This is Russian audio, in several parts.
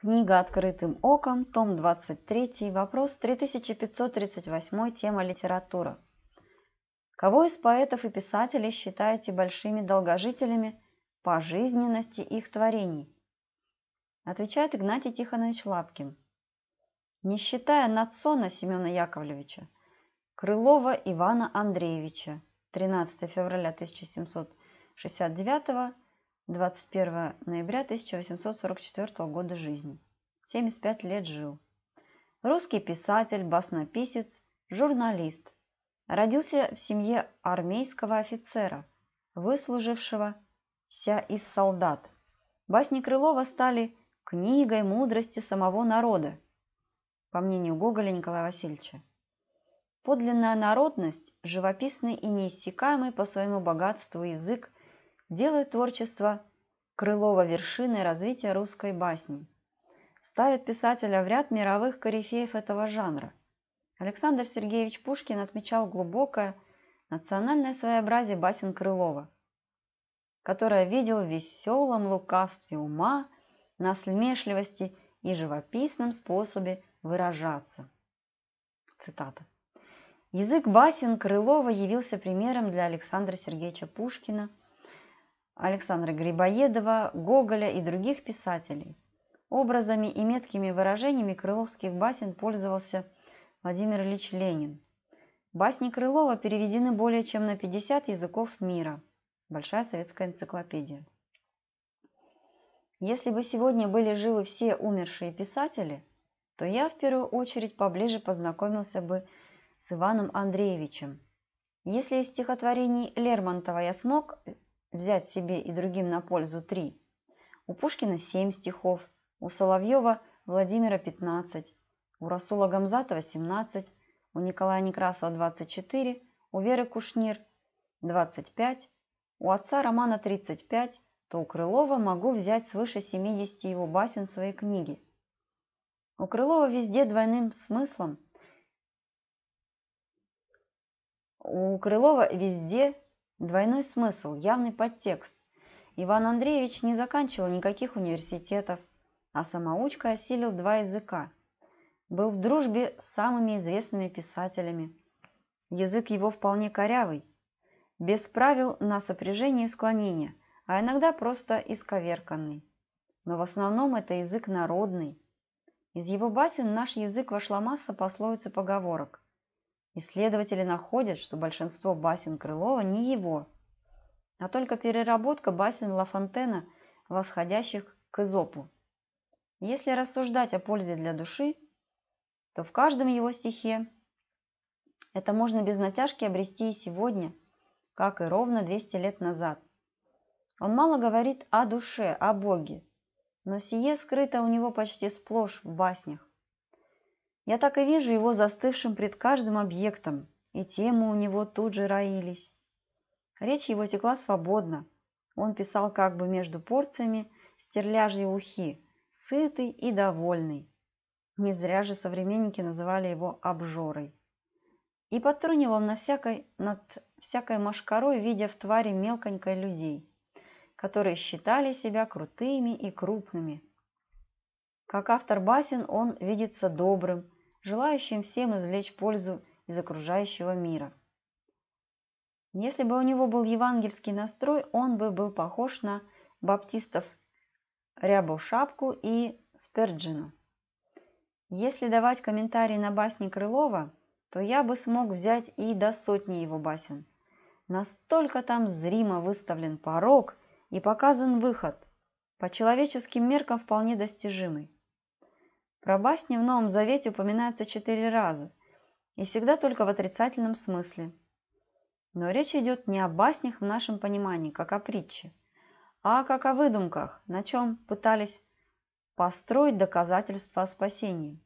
Книга «Открытым оком», том 23, вопрос 3538, тема «Литература». Кого из поэтов и писателей считаете большими долгожителями по жизненности их творений? Отвечает Игнатий Тихонович Лапкин. Не считая Надсона Семена Яковлевича, Крылова Ивана Андреевича, 13 февраля 1769 21 ноября 1844 года жизни. 75 лет жил. Русский писатель, баснописец, журналист. Родился в семье армейского офицера, выслужившегося из солдат. Басни Крылова стали книгой мудрости самого народа, по мнению Гоголя Николая Васильевича. Подлинная народность, живописный и неиссякаемый по своему богатству язык делают творчество Крылова вершиной развития русской басни, ставят писателя в ряд мировых корифеев этого жанра. Александр Сергеевич Пушкин отмечал глубокое национальное своеобразие басен Крылова, которое видел в веселом лукавстве ума, насмешливости и живописном способе выражаться. Цитата. Язык басен Крылова явился примером для Александра Сергеевича Пушкина – Александра Грибоедова, Гоголя и других писателей. Образами и меткими выражениями крыловских басен пользовался Владимир Ильич Ленин. Басни Крылова переведены более чем на 50 языков мира. Большая советская энциклопедия. Если бы сегодня были живы все умершие писатели, то я в первую очередь поближе познакомился бы с Иваном Андреевичем. Если из стихотворений Лермонтова я смог взять себе и другим на пользу 3. У Пушкина 7 стихов, у Соловьева Владимира 15, у Расула Гамзатова 17, у Николая Некрасова 24, у Веры Кушнир 25, у отца Романа 35, то у Крылова могу взять свыше 70 его басен своей книги. У Крылова везде двойным смыслом. У Крылова везде Двойной смысл, явный подтекст. Иван Андреевич не заканчивал никаких университетов, а самоучка осилил два языка. Был в дружбе с самыми известными писателями. Язык его вполне корявый, без правил на сопряжение и склонение, а иногда просто исковерканный. Но в основном это язык народный. Из его басен наш язык вошла масса пословиц и поговорок. Исследователи находят, что большинство басен Крылова не его, а только переработка басен Лафонтена, восходящих к Эзопу. Если рассуждать о пользе для души, то в каждом его стихе это можно без натяжки обрести и сегодня, как и ровно 200 лет назад. Он мало говорит о душе, о Боге, но сие скрыто у него почти сплошь в баснях. Я так и вижу его застывшим пред каждым объектом, и темы у него тут же роились. Речь его текла свободно. Он писал как бы между порциями стерляжьи ухи, сытый и довольный. Не зря же современники называли его обжорой. И подтрунивал на всякой, над всякой машкарой, видя в твари мелконькой людей, которые считали себя крутыми и крупными – как автор басен он видится добрым, желающим всем извлечь пользу из окружающего мира. Если бы у него был евангельский настрой, он бы был похож на баптистов Рябу Шапку и Сперджину. Если давать комментарии на басни Крылова, то я бы смог взять и до сотни его басен. Настолько там зримо выставлен порог и показан выход, по человеческим меркам вполне достижимый. Про басни в Новом Завете упоминается четыре раза, и всегда только в отрицательном смысле. Но речь идет не о баснях в нашем понимании, как о притче, а как о выдумках, на чем пытались построить доказательства о спасении.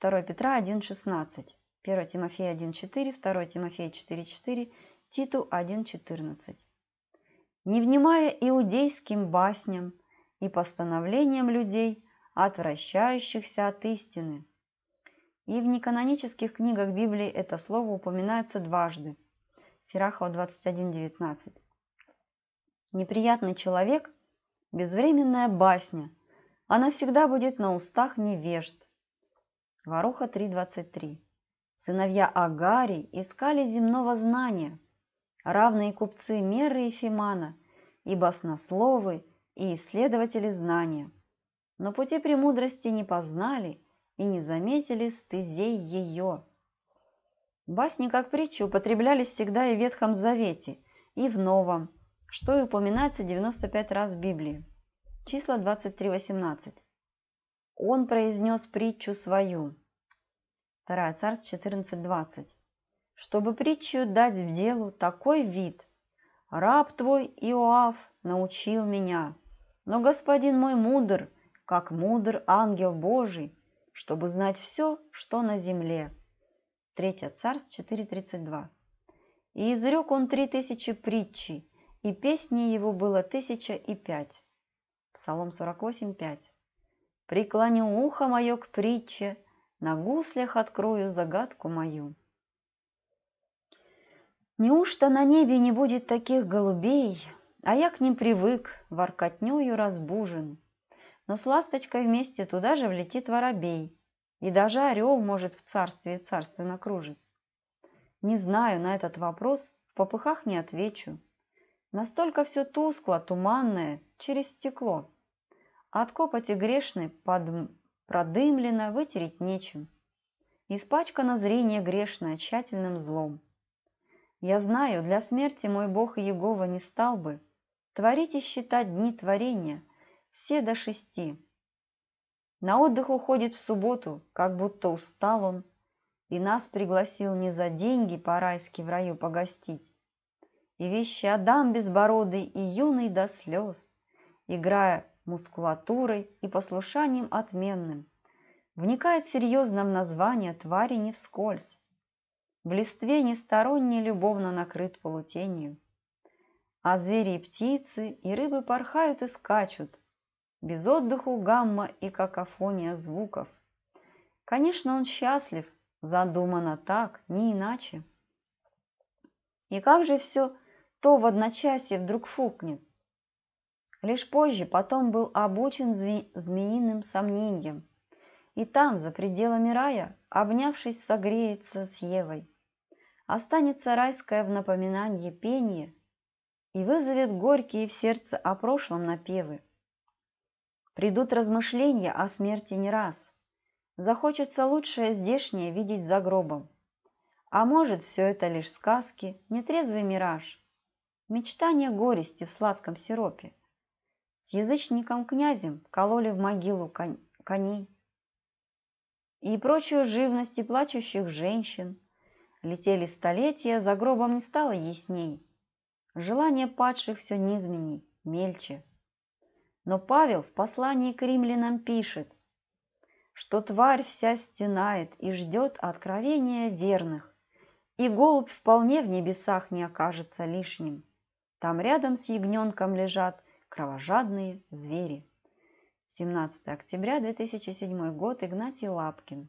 2 Петра 1.16, 1 Тимофея 1.4, 2 Тимофея 4.4, Титу 1.14. Не внимая иудейским басням и постановлениям людей, отвращающихся от истины. И в неканонических книгах Библии это слово упоминается дважды. Сирахова 21.19. Неприятный человек – безвременная басня. Она всегда будет на устах невежд. Варуха 3.23. Сыновья Агари искали земного знания, равные купцы Меры и Фимана, и баснословы, и исследователи знания – но пути премудрости не познали и не заметили стызей ее. Басни как притчи употреблялись всегда и в Ветхом Завете, и в Новом, что и упоминается 95 раз в Библии. Числа 23-18. Он произнес притчу свою. 2 Царств 14-20. Чтобы притчу дать в делу такой вид. Раб твой Иоав научил меня, но господин мой мудр, как мудр ангел Божий, чтобы знать все, что на земле. 3 Царств 4.32 И изрек он три тысячи притчей, и песни его было тысяча и пять. Псалом 48.5 Преклоню ухо мое к притче, на гуслях открою загадку мою. Неужто на небе не будет таких голубей, а я к ним привык, воркотнёю разбужен – но с ласточкой вместе туда же влетит воробей. И даже орел может в царстве царственно кружит. Не знаю на этот вопрос, в попыхах не отвечу. Настолько все тускло, туманное, через стекло. А от копоти грешной под... продымлено вытереть нечем. Испачкано зрение грешное тщательным злом. Я знаю, для смерти мой Бог Егова не стал бы. Творить и считать дни творения – все до шести. На отдых уходит в субботу, как будто устал он, и нас пригласил не за деньги по-райски в раю погостить. И вещи Адам безбородый и юный до слез, играя мускулатурой и послушанием отменным, вникает серьезно в название твари не вскользь. В листве несторонне любовно накрыт полутенью. А звери и птицы, и рыбы порхают и скачут, без отдыху гамма и какофония звуков. Конечно, он счастлив, задумано так, не иначе. И как же все то в одночасье вдруг фукнет? Лишь позже потом был обучен змеиным сомнением. И там, за пределами рая, обнявшись, согреется с Евой. Останется райское в напоминании пение и вызовет горькие в сердце о прошлом напевы. Придут размышления о смерти не раз. Захочется лучшее здешнее видеть за гробом. А может, все это лишь сказки, нетрезвый мираж. Мечтание горести в сладком сиропе. С язычником-князем кололи в могилу конь, коней. И прочую живность и плачущих женщин. Летели столетия, за гробом не стало ясней. Желание падших все низменней, мельче. Но Павел в послании к римлянам пишет, что тварь вся стенает и ждет откровения верных, и голубь вполне в небесах не окажется лишним. Там рядом с ягненком лежат кровожадные звери. 17 октября 2007 год. Игнатий Лапкин.